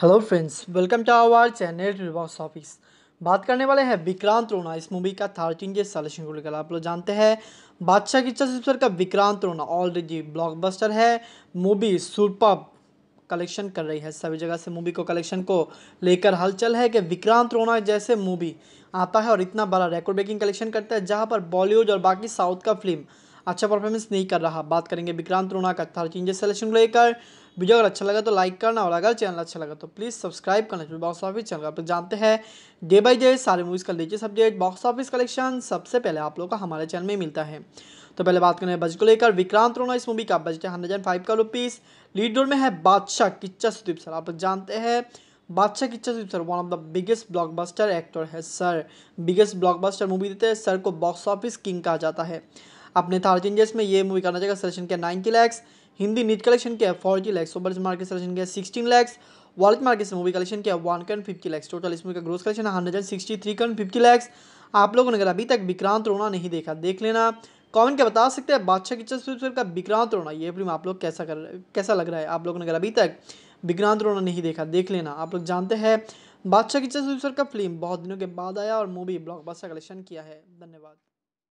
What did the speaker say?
hello friends welcome to our channel Revox topics बात करने वाले हैं विक्रांत रोना इस मूवी का थर्टीन जे सलेक्शन को लेकर आप लोग जानते हैं बादशाह की सुपर का विक्रांत रोना ऑलरेडी ब्लॉकबस्टर है मूवी सुपर कलेक्शन कर रही है सभी जगह से मूवी को कलेक्शन को लेकर हलचल है कि विक्रांत रोना जैसे मूवी आता है और इतना बड़ा रेकॉर्ड ब्रेकिंग कलेक्शन करता है जहाँ पर बॉलीवुड और बाकी साउथ का फिल्म अच्छा परफॉर्मेंस नहीं कर रहा बात करेंगे विक्रांत रोना का थर्टीन जे सलेक्शन को लेकर वीडियो अगर अच्छा लगा तो लाइक करना और अगर चैनल अच्छा लगा तो प्लीज़ सब्सक्राइब करना बॉक्स ऑफिस चैनल आप लोग जानते हैं डे बाई डे सारे मूवीज़ का latest update box office collection सबसे पहले आप लोग का हमारे चैनल में मिलता है तो पहले बात करें बजट को लेकर विक्रांत रोना इस मूवी का बजट है हंड्रेड एंड फाइव का रुपीज़ लीड रोल में है बादशाह किच्चा सुदीप सर आप लोग जानते हैं बादशाह Kichcha Sudeep sir one of the biggest blockbuster actor है सर बिगेस्ट ब्लॉकबस्टर मूवी देते हैं सर को बॉक्स ऑफिस किंग कहा जाता है अपने थाउजेंड चेंजेस में ये मूवी करना चाहिए सलेक्शन किया ninety lakhs Hindi net collection किया forty lakhs super market selection किया सिक्सटीन लैक्स वर्ल्ड मार्केट से मूवी कलेक्शन किया one crore fifty lakhs total इस मूवी का gross collection hundred and sixty three crore fifty lakhs आप लोगों ने अगर अभी तक विक्रांत रोना नहीं देखा देख लेना कमेंट के बता सकते हैं बादशाह की फिल्म का विक्रांत रोना ये फिल्म आप लोग कैसा कर कैसा लग रहा है आप लोगों ने अगर अभी तक विक्रांत रोना नहीं देखा देख लेना आप लोग जानते हैं बादशाह की फिल्म का फिल्म बहुत दिनों के बाद आया और मूवी ब्लॉक कलेक्शन किया है धन्यवाद